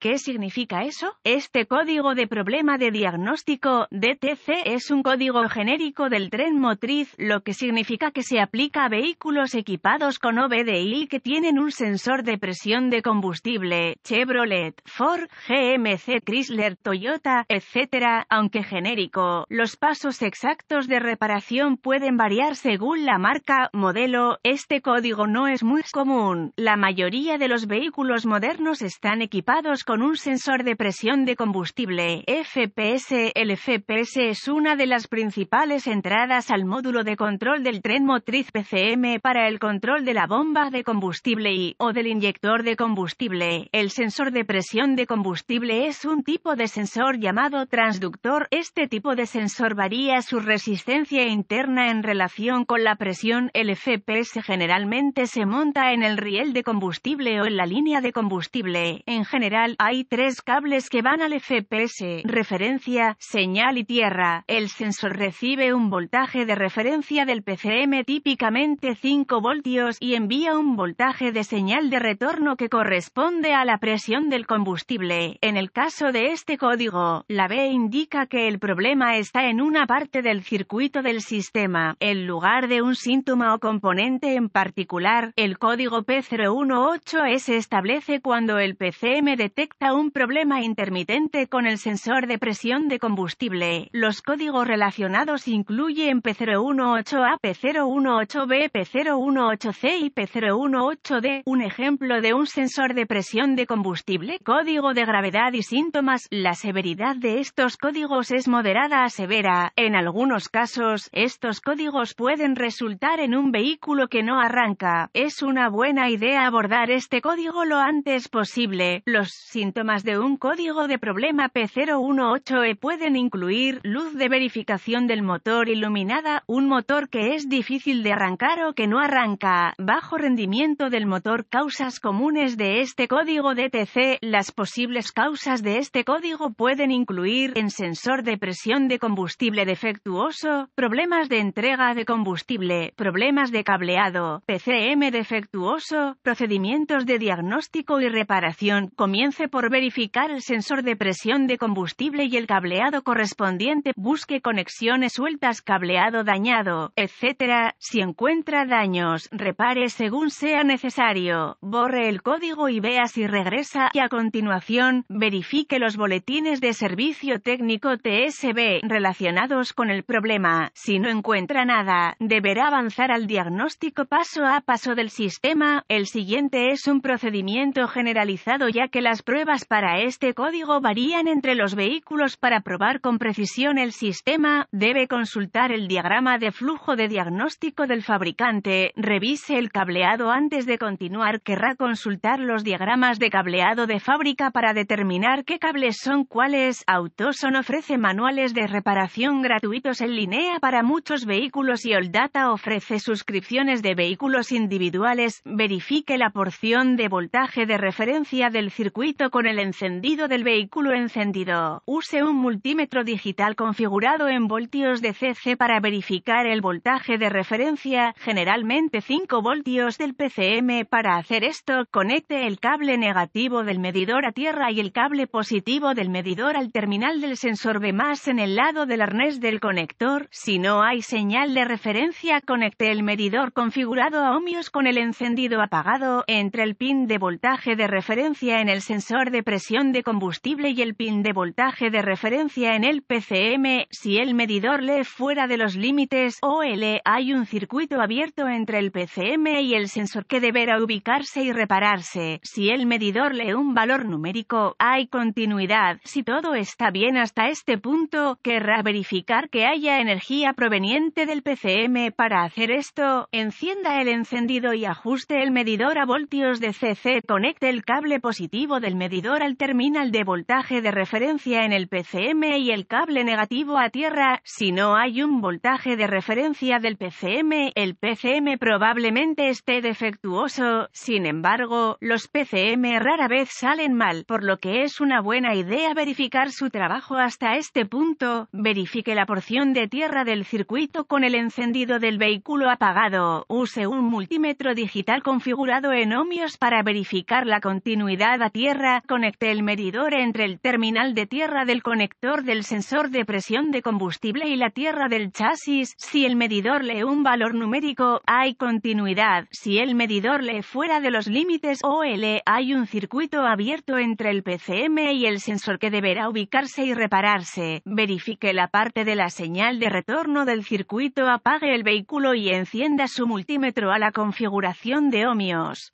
¿Qué significa eso? Este código de problema de diagnóstico, DTC, es un código genérico del tren motriz, lo que significa que se aplica a vehículos equipados con OBDI que tienen un sensor de presión de combustible, Chevrolet, Ford, GMC, Chrysler, Toyota, etc., aunque genérico. Los pasos exactos de reparación pueden variar según la marca, modelo. Este código no es muy común. La mayoría de los vehículos modernos están equipados con con un sensor de presión de combustible, FPS. El FPS es una de las principales entradas al módulo de control del tren motriz PCM para el control de la bomba de combustible y o del inyector de combustible. El sensor de presión de combustible es un tipo de sensor llamado transductor. Este tipo de sensor varía su resistencia interna en relación con la presión. El FPS generalmente se monta en el riel de combustible o en la línea de combustible. En general, hay tres cables que van al FPS, referencia, señal y tierra. El sensor recibe un voltaje de referencia del PCM típicamente 5 voltios y envía un voltaje de señal de retorno que corresponde a la presión del combustible. En el caso de este código, la B indica que el problema está en una parte del circuito del sistema, en lugar de un síntoma o componente en particular. El código P018 se establece cuando el PCM detecta a un problema intermitente con el sensor de presión de combustible. Los códigos relacionados incluyen P018A, P018B, P018C y P018D. Un ejemplo de un sensor de presión de combustible, código de gravedad y síntomas. La severidad de estos códigos es moderada a severa. En algunos casos, estos códigos pueden resultar en un vehículo que no arranca. Es una buena idea abordar este código lo antes posible. Los síntomas de un código de problema P018E pueden incluir luz de verificación del motor iluminada, un motor que es difícil de arrancar o que no arranca, bajo rendimiento del motor, causas comunes de este código DTC. Las posibles causas de este código pueden incluir en sensor de presión de combustible defectuoso, problemas de entrega de combustible, problemas de cableado, PCM defectuoso, procedimientos de diagnóstico y reparación. Comience por verificar el sensor de presión de combustible y el cableado correspondiente, busque conexiones sueltas, cableado dañado, etc. Si encuentra daños, repare según sea necesario, borre el código y vea si regresa y a continuación, verifique los boletines de servicio técnico TSB relacionados con el problema. Si no encuentra nada, deberá avanzar al diagnóstico paso a paso del sistema. El siguiente es un procedimiento generalizado ya que las pruebas para este código varían entre los vehículos. Para probar con precisión el sistema, debe consultar el diagrama de flujo de diagnóstico del fabricante, revise el cableado antes de continuar, querrá consultar los diagramas de cableado de fábrica para determinar qué cables son cuáles. Autoson ofrece manuales de reparación gratuitos en línea para muchos vehículos y Oldata ofrece suscripciones de vehículos individuales. Verifique la porción de voltaje de referencia del circuito con el encendido del vehículo encendido. Use un multímetro digital configurado en voltios de CC para verificar el voltaje de referencia, generalmente 5 voltios del PCM. Para hacer esto, conecte el cable negativo del medidor a tierra y el cable positivo del medidor al terminal del sensor B más en el lado del arnés del conector. Si no hay señal de referencia, conecte el medidor configurado a ohmios con el encendido apagado entre el pin de voltaje de referencia en el sensor de presión de combustible y el pin de voltaje de referencia en el PCM. Si el medidor lee fuera de los límites OL, hay un circuito abierto entre el PCM y el sensor que deberá ubicarse y repararse. Si el medidor lee un valor numérico, hay continuidad. Si todo está bien hasta este punto, querrá verificar que haya energía proveniente del PCM. Para hacer esto, encienda el encendido y ajuste el medidor a voltios de CC. Conecte el cable positivo del medidor al terminal de voltaje de referencia en el PCM y el cable negativo a tierra. Si no hay un voltaje de referencia del PCM, el PCM probablemente esté defectuoso. Sin embargo, los PCM rara vez salen mal, por lo que es una buena idea verificar su trabajo hasta este punto. Verifique la porción de tierra del circuito con el encendido del vehículo apagado. Use un multímetro digital configurado en ohmios para verificar la continuidad a tierra Conecte el medidor entre el terminal de tierra del conector del sensor de presión de combustible y la tierra del chasis. Si el medidor lee un valor numérico, hay continuidad. Si el medidor lee fuera de los límites OL, hay un circuito abierto entre el PCM y el sensor que deberá ubicarse y repararse. Verifique la parte de la señal de retorno del circuito, apague el vehículo y encienda su multímetro a la configuración de ohmios.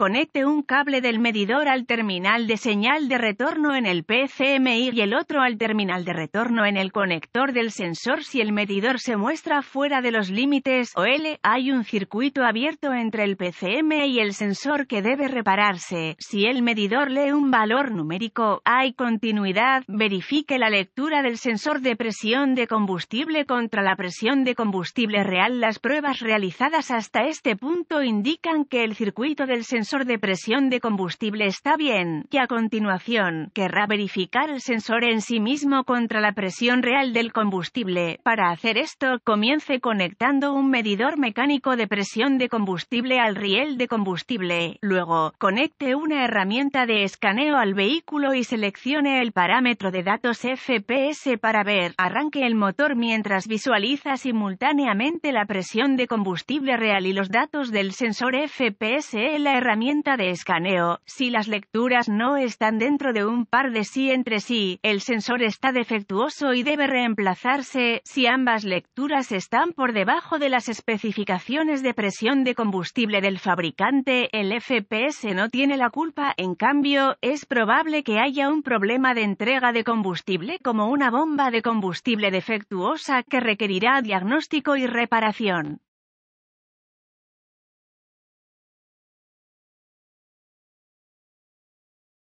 Conecte un cable del medidor al terminal de señal de retorno en el PCMI y el otro al terminal de retorno en el conector del sensor si el medidor se muestra fuera de los límites o L. Hay un circuito abierto entre el PCM y el sensor que debe repararse. Si el medidor lee un valor numérico, hay continuidad. Verifique la lectura del sensor de presión de combustible contra la presión de combustible real. Las pruebas realizadas hasta este punto indican que el circuito del sensor sensor de presión de combustible está bien, y a continuación querrá verificar el sensor en sí mismo contra la presión real del combustible. Para hacer esto, comience conectando un medidor mecánico de presión de combustible al riel de combustible. Luego, conecte una herramienta de escaneo al vehículo y seleccione el parámetro de datos FPS para ver. Arranque el motor mientras visualiza simultáneamente la presión de combustible real y los datos del sensor FPS. La herramienta de escaneo, si las lecturas no están dentro de un par de sí entre sí, el sensor está defectuoso y debe reemplazarse, si ambas lecturas están por debajo de las especificaciones de presión de combustible del fabricante, el FPS no tiene la culpa, en cambio, es probable que haya un problema de entrega de combustible como una bomba de combustible defectuosa que requerirá diagnóstico y reparación.